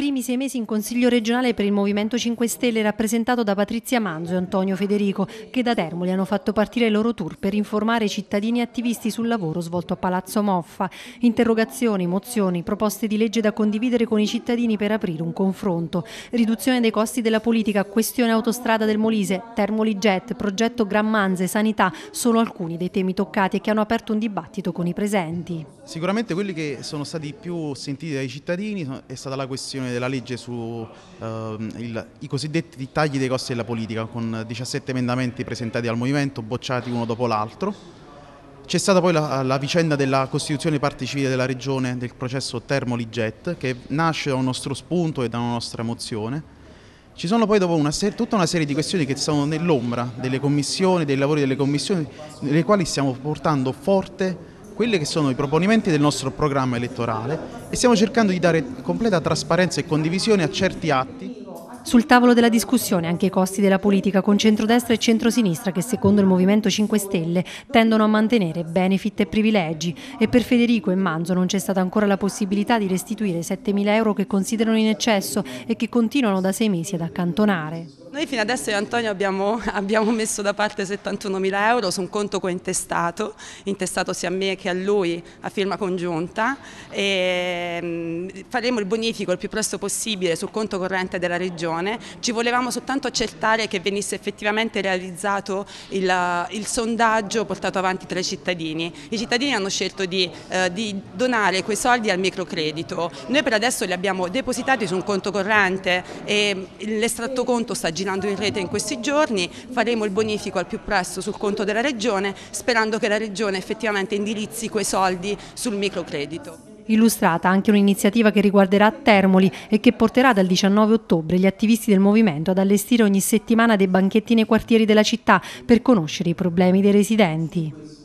primi sei mesi in Consiglio regionale per il Movimento 5 Stelle rappresentato da Patrizia Manzo e Antonio Federico, che da Termoli hanno fatto partire il loro tour per informare i cittadini e attivisti sul lavoro svolto a Palazzo Moffa. Interrogazioni, mozioni, proposte di legge da condividere con i cittadini per aprire un confronto. Riduzione dei costi della politica, questione autostrada del Molise, Termoli Jet, progetto Gran Manze, sanità, sono alcuni dei temi toccati e che hanno aperto un dibattito con i presenti. Sicuramente quelli che sono stati più sentiti dai cittadini è stata la questione modificazione della legge sui eh, cosiddetti tagli dei costi della politica con 17 emendamenti presentati al Movimento, bocciati uno dopo l'altro. C'è stata poi la, la, vicenda della costituzione parte civile della Regione del processo Termoliget che nasce da un nostro spunto e da una nostra mozione. Ci sono poi dopo una tutta una serie di questioni che sono nell'ombra delle commissioni, dei lavori delle commissioni, nelle quali stiamo portando forte quelli che sono i proponimenti del nostro programma elettorale e stiamo cercando di dare completa trasparenza e condivisione a certi atti sul tavolo della discussione anche i costi della politica con centrodestra e centrosinistra che secondo il Movimento 5 Stelle tendono a mantenere benefit e privilegi e per Federico e Manzo non c'è stata ancora la possibilità di restituire 7.000 euro che considerano in eccesso e che continuano da sei mesi ad accantonare. Noi fino adesso io e Antonio abbiamo, abbiamo messo da parte 71 mila euro su un conto cointestato, intestato sia a me che a lui a firma congiunta e mm, faremo il bonifico il più presto possibile sul conto corrente della Regione. Ci volevamo soltanto accertare che venisse effettivamente realizzato il, il sondaggio portato avanti tra i cittadini. I cittadini hanno scelto di, eh, di donare quei soldi al microcredito. Noi per adesso li abbiamo depositati su un conto corrente e mm, l'estratto conto sta girando girando in rete in questi giorni, faremo il bonifico al più presto sul conto della Regione sperando che la Regione effettivamente indirizzi quei soldi sul microcredito. Illustrata anche un'iniziativa che riguarderà Termoli e che porterà dal 19 ottobre gli attivisti del movimento ad allestire ogni settimana dei banchetti nei quartieri della città per conoscere i problemi dei residenti.